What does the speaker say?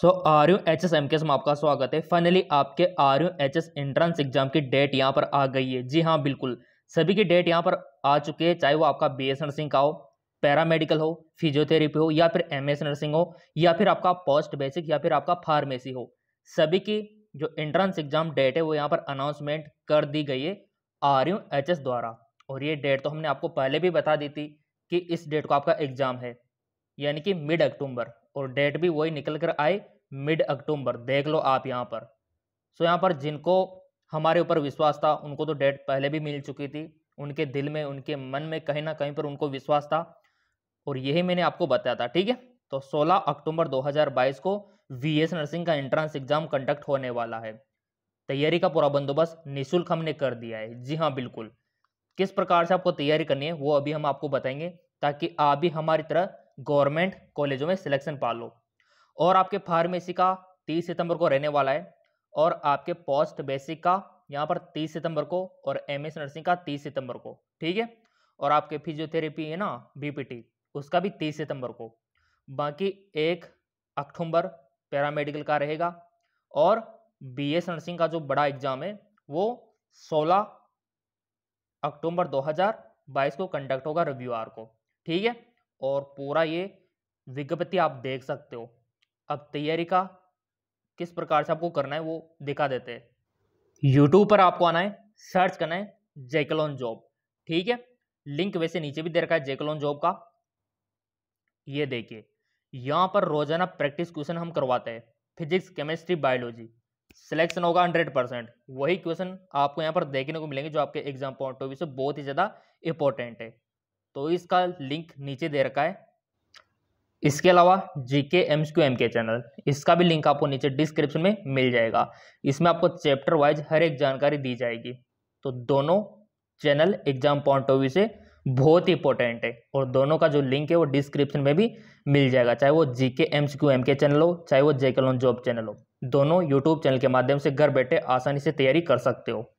सो R U H S M K में आपका स्वागत है फाइनली आपके R U H S entrance exam की डेट यहाँ पर आ गई है जी हाँ बिल्कुल सभी की डेट यहाँ पर आ चुकी है चाहे वो आपका बी एस नर्सिंग का हो पैरामेडिकल हो फिजियोथेरेपी हो या फिर एम एस नर्सिंग हो या फिर आपका पोस्ट बेसिक या फिर आपका फार्मेसी हो सभी की जो एंट्रेंस एग्जाम डेट है वो यहाँ पर अनाउंसमेंट कर दी गई है आर यू एच एस द्वारा और ये डेट तो हमने आपको पहले भी बता दी थी कि इस डेट को आपका एग्ज़ाम है यानी कि मिड अक्टूबर और डेट भी वही निकल कर आए मिड अक्टूबर देख लो आप यहाँ पर सो यहाँ पर जिनको हमारे ऊपर विश्वास था उनको तो डेट पहले भी मिल चुकी थी उनके दिल में उनके मन में कहीं ना कहीं पर उनको विश्वास था और यही मैंने आपको बताया था ठीक है तो 16 अक्टूबर 2022 को वीएस नर्सिंग का एंट्रेंस एग्जाम कंडक्ट होने वाला है तैयारी का पूरा बंदोबस्त निःशुल्क हमने कर दिया है जी हाँ बिल्कुल किस प्रकार से आपको तैयारी करनी है वो अभी हम आपको बताएंगे ताकि आप भी हमारी तरह गवर्नमेंट कॉलेजों में सिलेक्शन पा लो और आपके फार्मेसी का तीस सितंबर को रहने वाला है और आपके पोस्ट बेसिक का यहाँ पर तीस सितंबर को और एम नर्सिंग का तीस सितंबर को ठीक है और आपके फिजियोथेरेपी है ना बी उसका भी तीस सितंबर को बाकी एक अक्टूबर पैरामेडिकल का रहेगा और बी एस नर्सिंग का जो बड़ा एग्ज़ाम है वो सोलह अक्टूबर बाईस को कंडक्ट होगा रविवार को ठीक है और पूरा ये विज्ञप्ति आप देख सकते हो अब तैयारी का किस प्रकार से आपको करना है वो दिखा देते हैं यूट्यूब पर आपको आना है सर्च करना है जैकलॉन जॉब ठीक है लिंक वैसे नीचे भी दे रखा है जेकलॉन जॉब का ये देखिए यहाँ पर रोजाना प्रैक्टिस क्वेश्चन हम करवाते हैं फिजिक्स केमिस्ट्री बायोलॉजी सिलेक्शन होगा हंड्रेड परसेंट वही क्वेश्चन आपको यहाँ पर देखने को मिलेंगे जो आपके एग्जाम पॉइंट ऑफ व्यू से बहुत ही ज़्यादा इंपॉर्टेंट है तो इसका लिंक नीचे दे रखा है इसके अलावा जीके एम्स क्यू एम के चैनल इसका भी लिंक आपको नीचे डिस्क्रिप्शन में मिल जाएगा इसमें आपको चैप्टर वाइज हर एक जानकारी दी जाएगी तो दोनों channel exam point of view से बहुत ही इंपॉर्टेंट है और दोनों का जो लिंक है वो डिस्क्रिप्शन में भी मिल जाएगा चाहे वो जी के क्यू एम के चैनल हो चाहे वो जेकलोन जॉब चैनल हो दोनों यूट्यूब चैनल के माध्यम से घर बैठे आसानी से तैयारी कर सकते हो